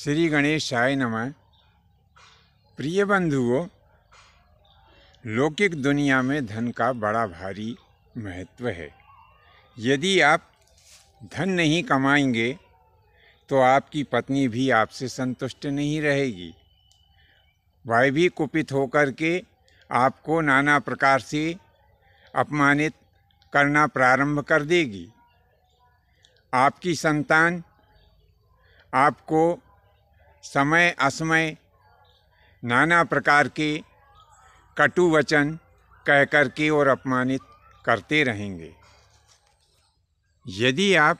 श्री गणेश आय नम प्रिय बंधुओं लौकिक दुनिया में धन का बड़ा भारी महत्व है यदि आप धन नहीं कमाएंगे तो आपकी पत्नी भी आपसे संतुष्ट नहीं रहेगी वह भी कुपित होकर के आपको नाना प्रकार से अपमानित करना प्रारंभ कर देगी आपकी संतान आपको समय असमय नाना प्रकार के कटु वचन कह कर के और अपमानित करते रहेंगे यदि आप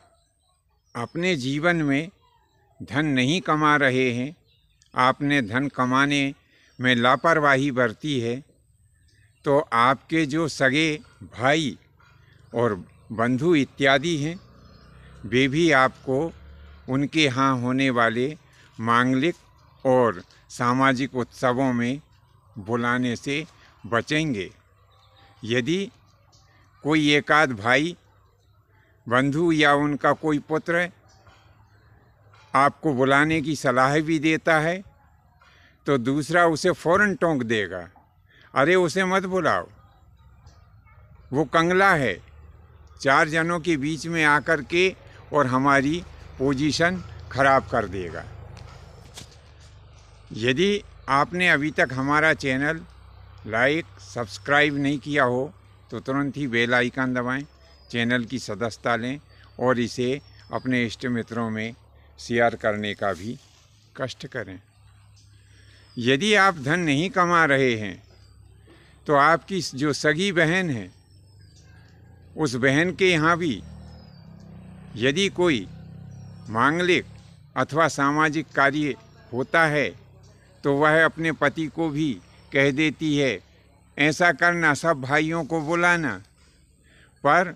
अपने जीवन में धन नहीं कमा रहे हैं आपने धन कमाने में लापरवाही बरती है तो आपके जो सगे भाई और बंधु इत्यादि हैं वे भी आपको उनके यहाँ होने वाले मांगलिक और सामाजिक उत्सवों में बुलाने से बचेंगे यदि कोई एकाध भाई बंधु या उनका कोई पुत्र आपको बुलाने की सलाह भी देता है तो दूसरा उसे फौरन टोंक देगा अरे उसे मत बुलाओ वो कंगला है चार जनों के बीच में आकर के और हमारी पोजीशन ख़राब कर देगा यदि आपने अभी तक हमारा चैनल लाइक सब्सक्राइब नहीं किया हो तो तुरंत ही बेल आइकन दबाएं, चैनल की सदस्यता लें और इसे अपने इष्ट मित्रों में शेयर करने का भी कष्ट करें यदि आप धन नहीं कमा रहे हैं तो आपकी जो सगी बहन है उस बहन के यहाँ भी यदि कोई मांगलिक अथवा सामाजिक कार्य होता है तो वह अपने पति को भी कह देती है ऐसा करना सब भाइयों को बुलाना पर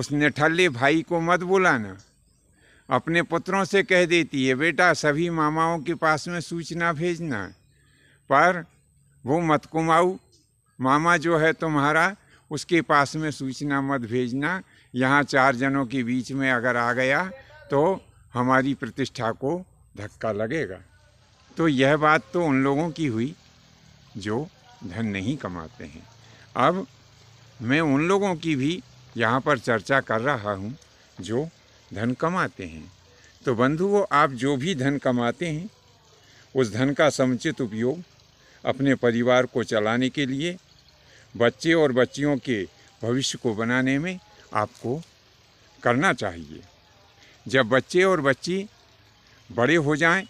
उस निठल्ले भाई को मत बुलाना अपने पुत्रों से कह देती है बेटा सभी मामाओं के पास में सूचना भेजना पर वो मत कुमाऊ मामा जो है तुम्हारा उसके पास में सूचना मत भेजना यहाँ चार जनों के बीच में अगर आ गया तो हमारी प्रतिष्ठा को धक्का लगेगा तो यह बात तो उन लोगों की हुई जो धन नहीं कमाते हैं अब मैं उन लोगों की भी यहाँ पर चर्चा कर रहा हूँ जो धन कमाते हैं तो बंधुओं आप जो भी धन कमाते हैं उस धन का समुचित उपयोग अपने परिवार को चलाने के लिए बच्चे और बच्चियों के भविष्य को बनाने में आपको करना चाहिए जब बच्चे और बच्ची बड़े हो जाएं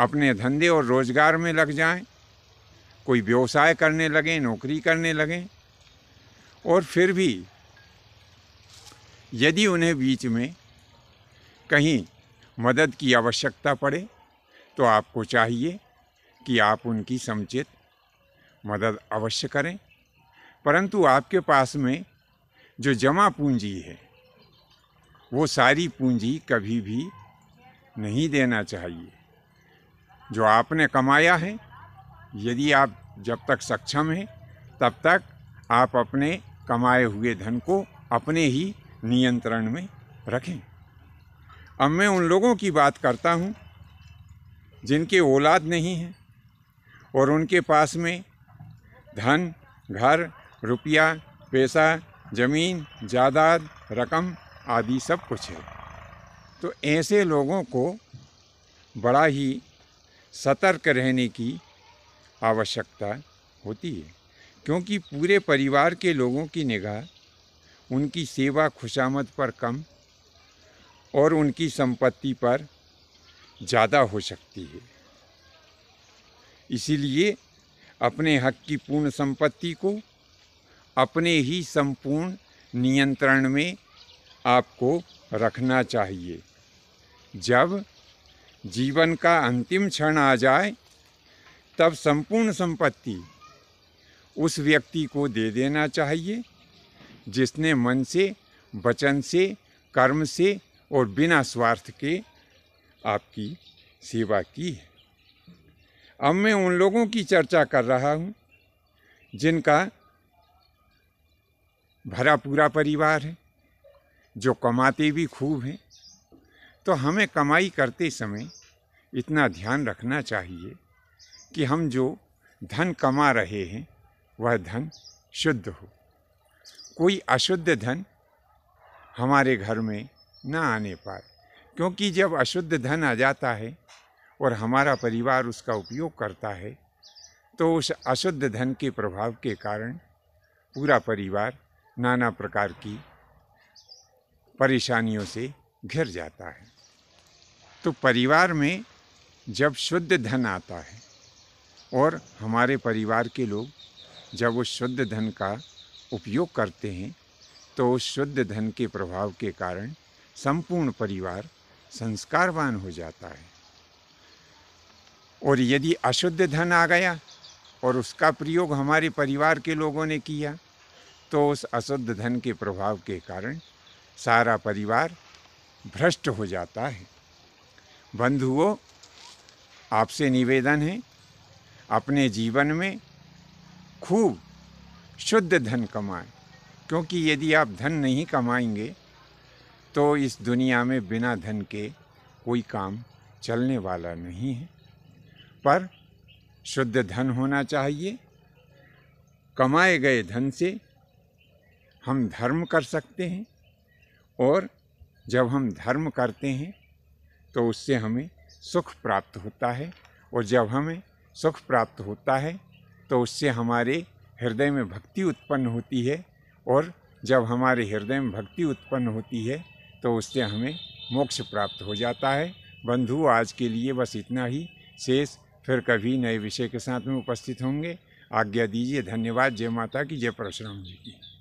अपने धंधे और रोज़गार में लग जाएं, कोई व्यवसाय करने लगें नौकरी करने लगें और फिर भी यदि उन्हें बीच में कहीं मदद की आवश्यकता पड़े तो आपको चाहिए कि आप उनकी समुचित मदद अवश्य करें परंतु आपके पास में जो जमा पूंजी है वो सारी पूंजी कभी भी नहीं देना चाहिए जो आपने कमाया है यदि आप जब तक सक्षम हैं तब तक आप अपने कमाए हुए धन को अपने ही नियंत्रण में रखें अब मैं उन लोगों की बात करता हूँ जिनके औलाद नहीं है और उनके पास में धन घर रुपया पैसा ज़मीन जायदाद रकम आदि सब कुछ है तो ऐसे लोगों को बड़ा ही सतर्क रहने की आवश्यकता होती है क्योंकि पूरे परिवार के लोगों की निगाह उनकी सेवा खुशामद पर कम और उनकी संपत्ति पर ज़्यादा हो सकती है इसीलिए अपने हक की पूर्ण संपत्ति को अपने ही संपूर्ण नियंत्रण में आपको रखना चाहिए जब जीवन का अंतिम क्षण आ जाए तब संपूर्ण संपत्ति उस व्यक्ति को दे देना चाहिए जिसने मन से वचन से कर्म से और बिना स्वार्थ के आपकी सेवा की है अब मैं उन लोगों की चर्चा कर रहा हूँ जिनका भरा पूरा परिवार है जो कमाते भी खूब हैं तो हमें कमाई करते समय इतना ध्यान रखना चाहिए कि हम जो धन कमा रहे हैं वह धन शुद्ध हो कोई अशुद्ध धन हमारे घर में ना आने पाए क्योंकि जब अशुद्ध धन आ जाता है और हमारा परिवार उसका उपयोग करता है तो उस अशुद्ध धन के प्रभाव के कारण पूरा परिवार नाना प्रकार की परेशानियों से घिर जाता है तो परिवार में जब शुद्ध धन आता है और हमारे परिवार के लोग जब उस शुद्ध धन का उपयोग करते हैं तो उस शुद्ध धन के प्रभाव के कारण संपूर्ण परिवार संस्कारवान हो जाता है और यदि अशुद्ध धन आ गया और उसका प्रयोग हमारे परिवार के लोगों ने किया तो उस अशुद्ध धन के प्रभाव के कारण सारा परिवार भ्रष्ट हो जाता है बंधुओं आपसे निवेदन है अपने जीवन में खूब शुद्ध धन कमाएं क्योंकि यदि आप धन नहीं कमाएंगे तो इस दुनिया में बिना धन के कोई काम चलने वाला नहीं है पर शुद्ध धन होना चाहिए कमाए गए धन से हम धर्म कर सकते हैं और जब हम धर्म करते हैं तो उससे हमें सुख प्राप्त होता है और जब हमें सुख प्राप्त होता है तो उससे हमारे हृदय में भक्ति उत्पन्न होती है और जब हमारे हृदय में भक्ति उत्पन्न होती है तो उससे हमें मोक्ष प्राप्त हो जाता है बंधु आज के लिए बस इतना ही शेष फिर कभी नए विषय के साथ में उपस्थित होंगे आज्ञा दीजिए धन्यवाद जय माता की जय परशुराम जी की